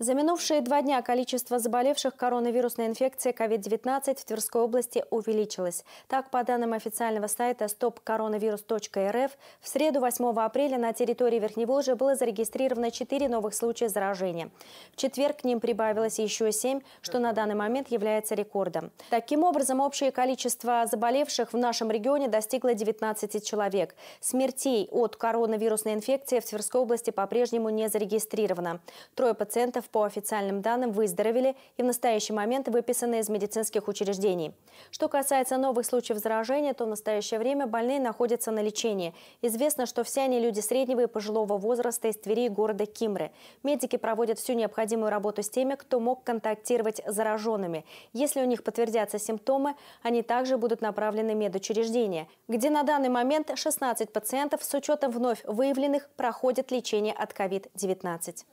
За минувшие два дня количество заболевших коронавирусной инфекцией COVID-19 в Тверской области увеличилось. Так, по данным официального сайта stopcoronavirus.rf, в среду 8 апреля на территории Верхневолжья было зарегистрировано 4 новых случая заражения. В четверг к ним прибавилось еще 7, что на данный момент является рекордом. Таким образом, общее количество заболевших в нашем регионе достигло 19 человек. Смертей от коронавирусной инфекции в Тверской области по-прежнему не зарегистрировано. Трое пациентов по официальным данным, выздоровели и в настоящий момент выписаны из медицинских учреждений. Что касается новых случаев заражения, то в настоящее время больные находятся на лечении. Известно, что все они люди среднего и пожилого возраста из Твери города Кимры. Медики проводят всю необходимую работу с теми, кто мог контактировать с зараженными. Если у них подтвердятся симптомы, они также будут направлены в медучреждение, где на данный момент 16 пациентов с учетом вновь выявленных проходят лечение от COVID-19.